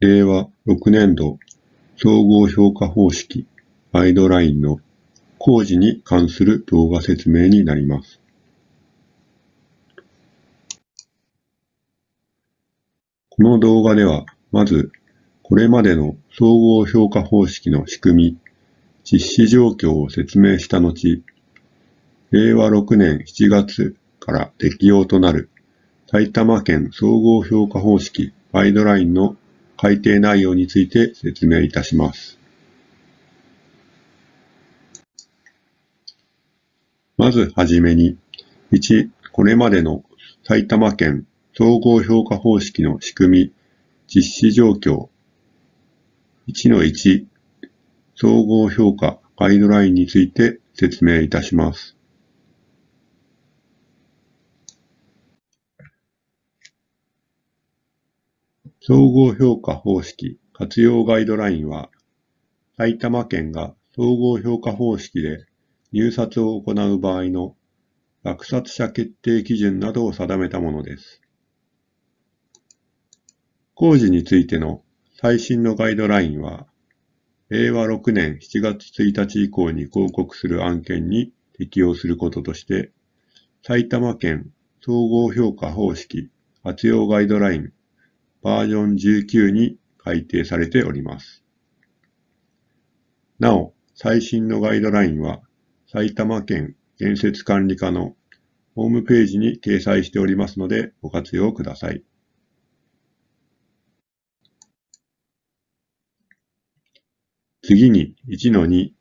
令和6年度総合評価方式ガイドラインの工事に関する動画説明になります。この動画では、まず、これまでの総合評価方式の仕組み、実施状況を説明した後、令和6年7月から適用となる埼玉県総合評価方式ガイドラインの改定内容について説明いたします。まずはじめに、1、これまでの埼玉県総合評価方式の仕組み、実施状況。1-1、総合評価ガイドラインについて説明いたします。総合評価方式活用ガイドラインは、埼玉県が総合評価方式で入札を行う場合の落札者決定基準などを定めたものです。工事についての最新のガイドラインは、令和6年7月1日以降に広告する案件に適用することとして、埼玉県総合評価方式活用ガイドラインバージョン19に改定されております。なお、最新のガイドラインは埼玉県建設管理課のホームページに掲載しておりますのでご活用ください。次に1-2、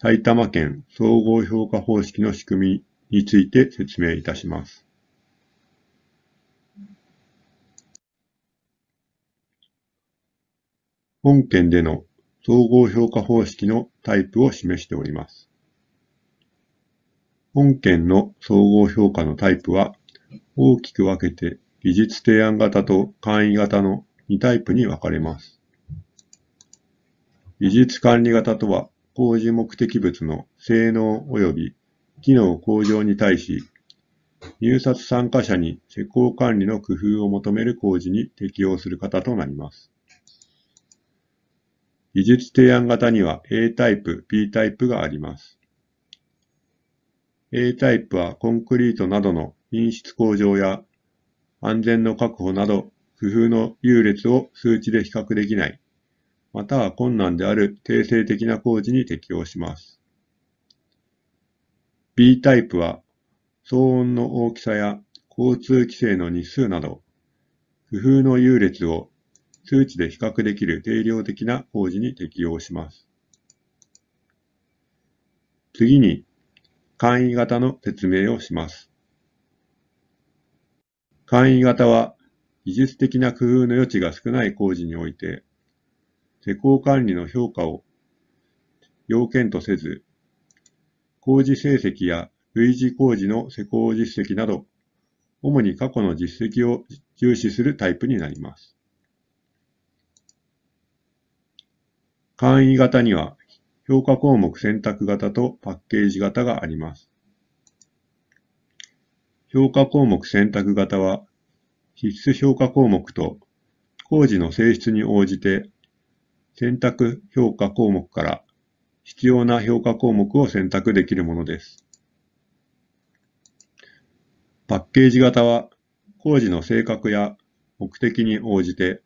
埼玉県総合評価方式の仕組みについて説明いたします。本件での総合評価方式のタイプを示しております。本件の総合評価のタイプは大きく分けて技術提案型と簡易型の2タイプに分かれます。技術管理型とは工事目的物の性能及び機能向上に対し入札参加者に施工管理の工夫を求める工事に適用する方となります。技術提案型には A タイプ、B タイプがあります。A タイプはコンクリートなどの品質向上や安全の確保など工夫の優劣を数値で比較できない、または困難である定性的な工事に適用します。B タイプは騒音の大きさや交通規制の日数など工夫の優劣を数値で比較できる定量的な工事に適用します。次に、簡易型の説明をします。簡易型は、技術的な工夫の余地が少ない工事において、施工管理の評価を要件とせず、工事成績や類似工事の施工実績など、主に過去の実績を重視するタイプになります。簡易型には評価項目選択型とパッケージ型があります。評価項目選択型は必須評価項目と工事の性質に応じて選択評価項目から必要な評価項目を選択できるものです。パッケージ型は工事の性格や目的に応じて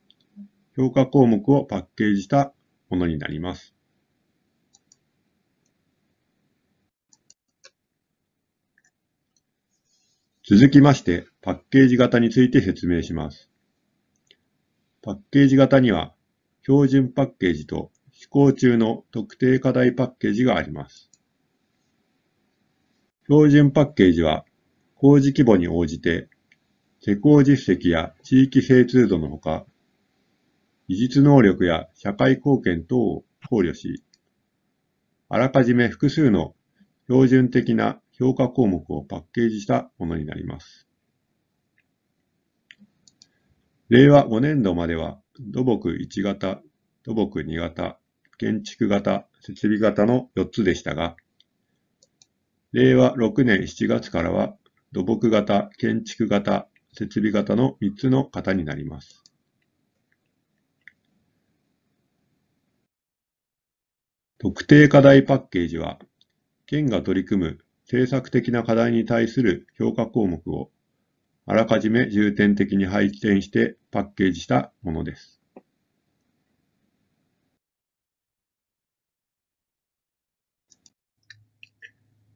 評価項目をパッケージしたものになります。続きまして、パッケージ型について説明します。パッケージ型には、標準パッケージと試行中の特定課題パッケージがあります。標準パッケージは、工事規模に応じて、施工実績や地域精通度のほか、技術能力や社会貢献等を考慮し、あらかじめ複数の標準的な評価項目をパッケージしたものになります。令和5年度までは土木1型、土木2型、建築型、設備型の4つでしたが、令和6年7月からは土木型、建築型、設備型の3つの型になります。特定課題パッケージは、県が取り組む政策的な課題に対する評価項目を、あらかじめ重点的に配点してパッケージしたものです。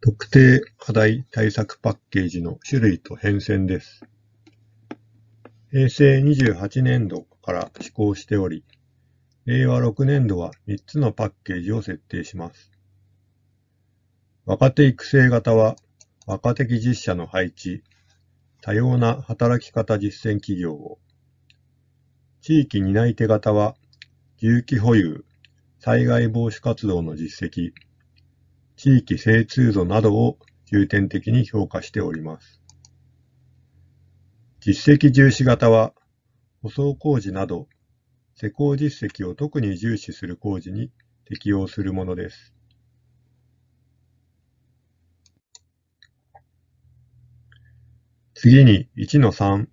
特定課題対策パッケージの種類と変遷です。平成28年度から施行しており、令和6年度は3つのパッケージを設定します。若手育成型は、若手技術者の配置、多様な働き方実践企業を、地域担い手型は、有機保有、災害防止活動の実績、地域精通度などを重点的に評価しております。実績重視型は、舗装工事など施工実績を特に重視する工事に適用するものです。次に1の3、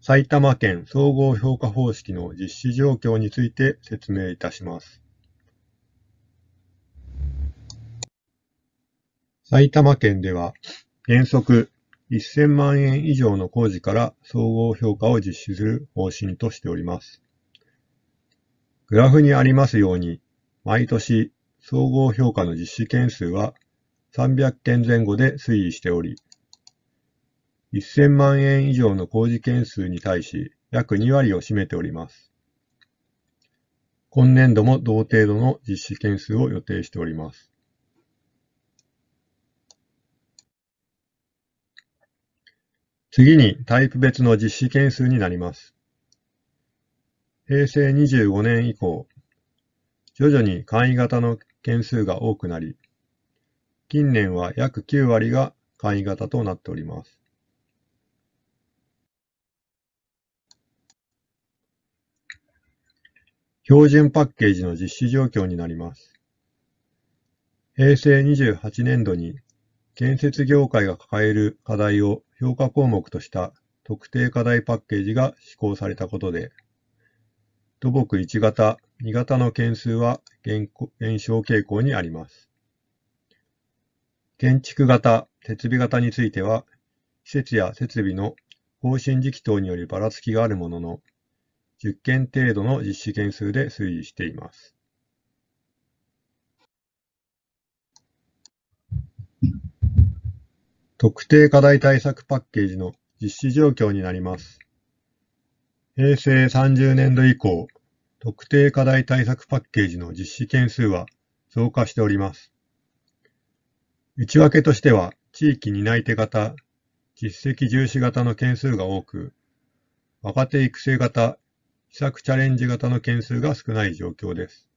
埼玉県総合評価方式の実施状況について説明いたします。埼玉県では原則1000万円以上の工事から総合評価を実施する方針としております。グラフにありますように、毎年、総合評価の実施件数は300件前後で推移しており、1000万円以上の工事件数に対し約2割を占めております。今年度も同程度の実施件数を予定しております。次にタイプ別の実施件数になります。平成25年以降、徐々に簡易型の件数が多くなり、近年は約9割が簡易型となっております。標準パッケージの実施状況になります。平成28年度に建設業界が抱える課題を評価項目とした特定課題パッケージが施行されたことで、土木1型、2型の件数は減少傾向にあります。建築型、設備型については、施設や設備の方針時期等によりばらつきがあるものの、10件程度の実施件数で推移しています。特定課題対策パッケージの実施状況になります。平成30年度以降、特定課題対策パッケージの実施件数は増加しております。内訳としては、地域担い手型、実績重視型の件数が多く、若手育成型、施策チャレンジ型の件数が少ない状況です。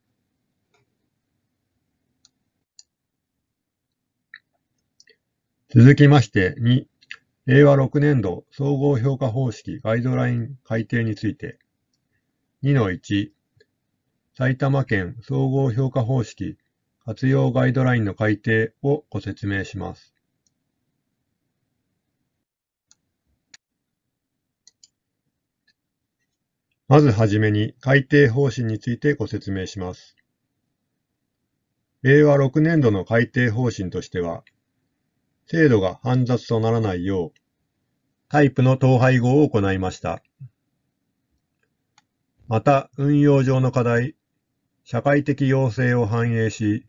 続きまして2、令和6年度総合評価方式ガイドライン改定について、2-1、埼玉県総合評価方式活用ガイドラインの改定をご説明します。まずはじめに改定方針についてご説明します。令和6年度の改定方針としては、制度が煩雑とならないよう、タイプの統廃合を行いました。また、運用上の課題、社会的要請を反映し、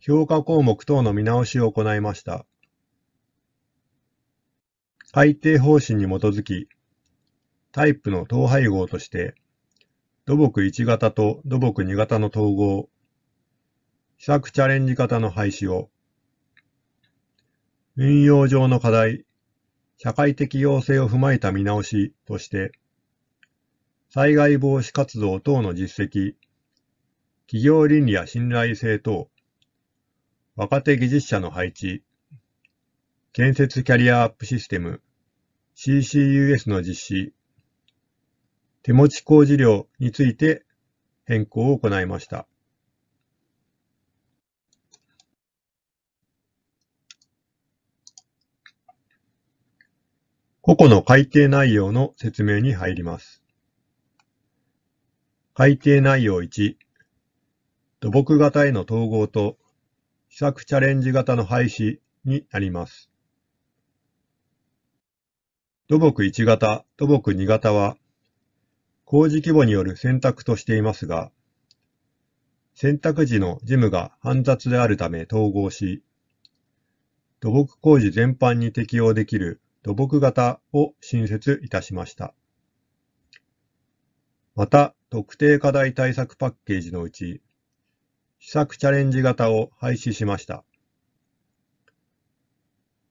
評価項目等の見直しを行いました。改定方針に基づき、タイプの統廃合として、土木1型と土木2型の統合、施策チャレンジ型の廃止を、運用上の課題、社会的要請を踏まえた見直しとして、災害防止活動等の実績、企業倫理や信頼性等、若手技術者の配置、建設キャリアアップシステム、CCUS の実施、手持ち工事量について変更を行いました。個々の改定内容の説明に入ります。改定内容1、土木型への統合と、試作チャレンジ型の廃止になります。土木1型、土木2型は、工事規模による選択としていますが、選択時の事務が煩雑であるため統合し、土木工事全般に適用できる土木型を新設いたしました。また、特定課題対策パッケージのうち、施策チャレンジ型を廃止しました。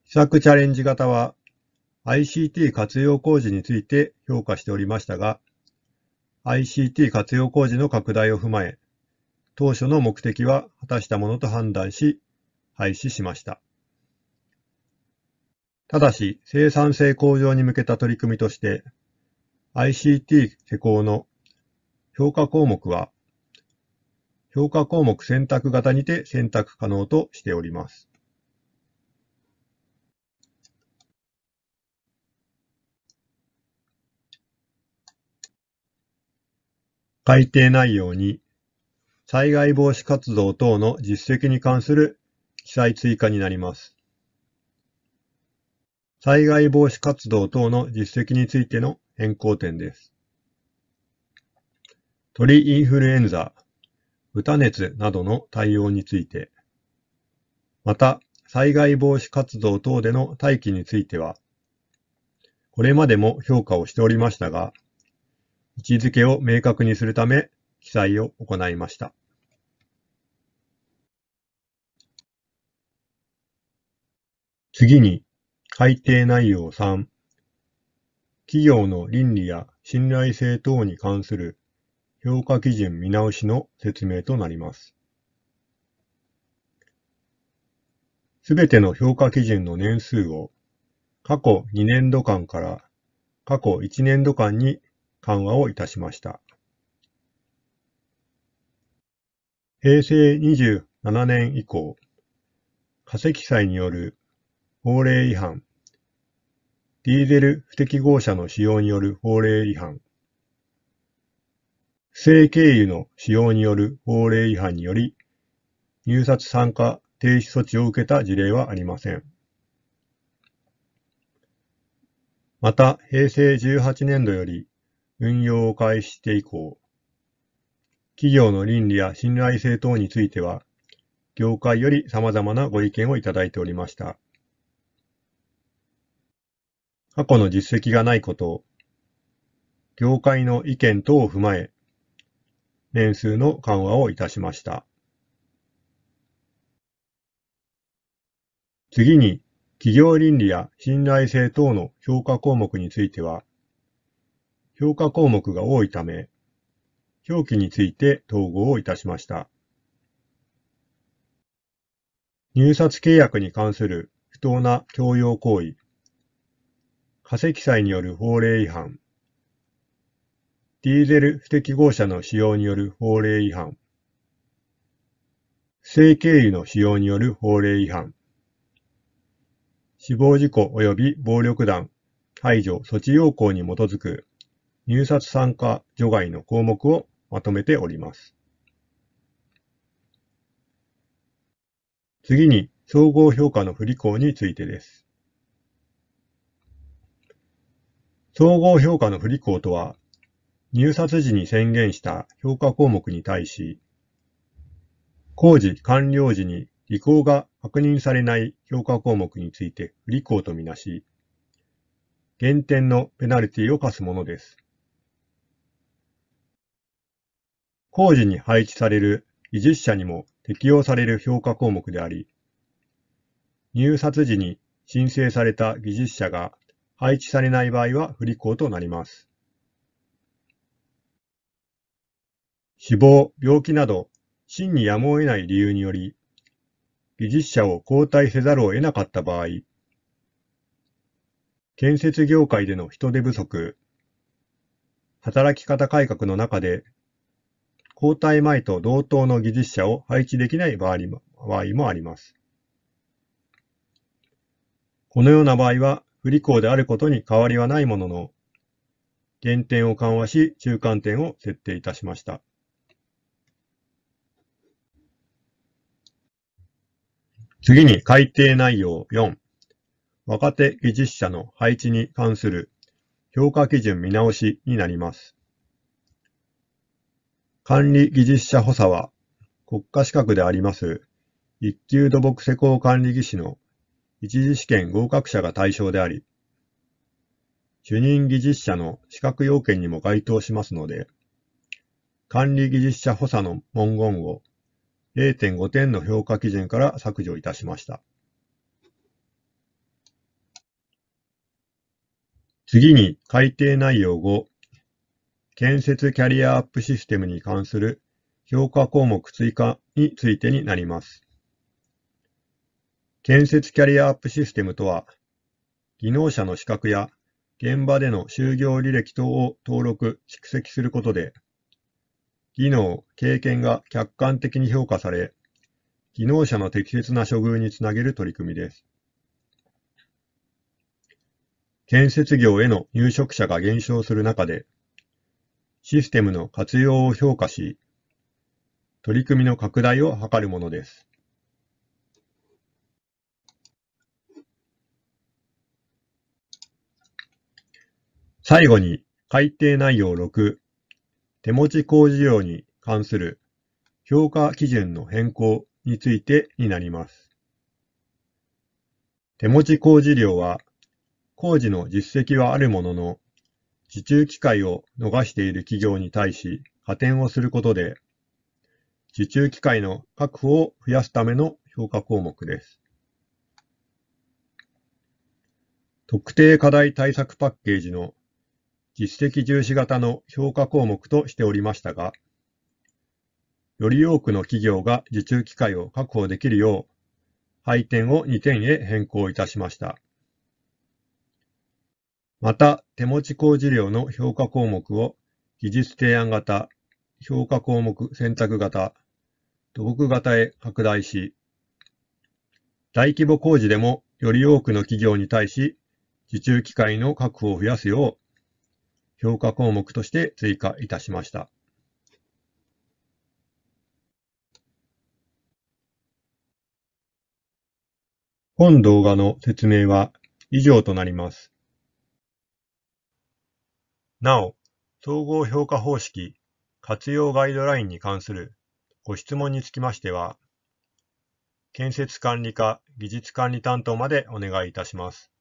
施策チャレンジ型は ICT 活用工事について評価しておりましたが、ICT 活用工事の拡大を踏まえ、当初の目的は果たしたものと判断し、廃止しました。ただし、生産性向上に向けた取り組みとして、ICT 施工の評価項目は、評価項目選択型にて選択可能としております。改定内容に、災害防止活動等の実績に関する記載追加になります。災害防止活動等の実績についての変更点です。鳥インフルエンザ、豚熱などの対応について、また、災害防止活動等での待機については、これまでも評価をしておりましたが、位置づけを明確にするため、記載を行いました。次に、改定内容3、企業の倫理や信頼性等に関する評価基準見直しの説明となります。すべての評価基準の年数を過去2年度間から過去1年度間に緩和をいたしました。平成27年以降、化石祭による法令違反、ディーゼル不適合車の使用による法令違反。不正経由の使用による法令違反により、入札参加停止措置を受けた事例はありません。また、平成18年度より運用を開始して以降、企業の倫理や信頼性等については、業界より様々なご意見をいただいておりました。過去の実績がないこと、業界の意見等を踏まえ、年数の緩和をいたしました。次に、企業倫理や信頼性等の評価項目については、評価項目が多いため、表記について統合をいたしました。入札契約に関する不当な強要行為、過積載による法令違反。ディーゼル不適合車の使用による法令違反。不正経由の使用による法令違反。死亡事故及び暴力団、排除措置要項に基づく入札参加除外の項目をまとめております。次に、総合評価の不履行についてです。総合評価の不履行とは、入札時に宣言した評価項目に対し、工事完了時に履行が確認されない評価項目について不履行とみなし、減点のペナルティを課すものです。工事に配置される技術者にも適用される評価項目であり、入札時に申請された技術者が配置されない場合は不履行となります。死亡、病気など、真にやむを得ない理由により、技術者を交代せざるを得なかった場合、建設業界での人手不足、働き方改革の中で、交代前と同等の技術者を配置できない場合もあります。このような場合は、不履行であることに変わりはないものの、原点を緩和し、中間点を設定いたしました。次に改定内容4。若手技術者の配置に関する評価基準見直しになります。管理技術者補佐は国家資格であります一級土木施工管理技師の一次試験合格者が対象であり、主任技術者の資格要件にも該当しますので、管理技術者補佐の文言を0.5点の評価基準から削除いたしました。次に改定内容5、建設キャリアアップシステムに関する評価項目追加についてになります。建設キャリアアップシステムとは、技能者の資格や現場での就業履歴等を登録・蓄積することで、技能・経験が客観的に評価され、技能者の適切な処遇につなげる取り組みです。建設業への入職者が減少する中で、システムの活用を評価し、取り組みの拡大を図るものです。最後に、改定内容6、手持ち工事量に関する評価基準の変更についてになります。手持ち工事量は、工事の実績はあるものの、受注機会を逃している企業に対し加点をすることで、受注機会の確保を増やすための評価項目です。特定課題対策パッケージの実績重視型の評価項目としておりましたが、より多くの企業が受注機会を確保できるよう、配点を2点へ変更いたしました。また、手持ち工事量の評価項目を技術提案型、評価項目選択型、土木型へ拡大し、大規模工事でもより多くの企業に対し、受注機会の確保を増やすよう評価項目として追加いたしました。本動画の説明は以上となります。なお、総合評価方式活用ガイドラインに関するご質問につきましては、建設管理課技術管理担当までお願いいたします。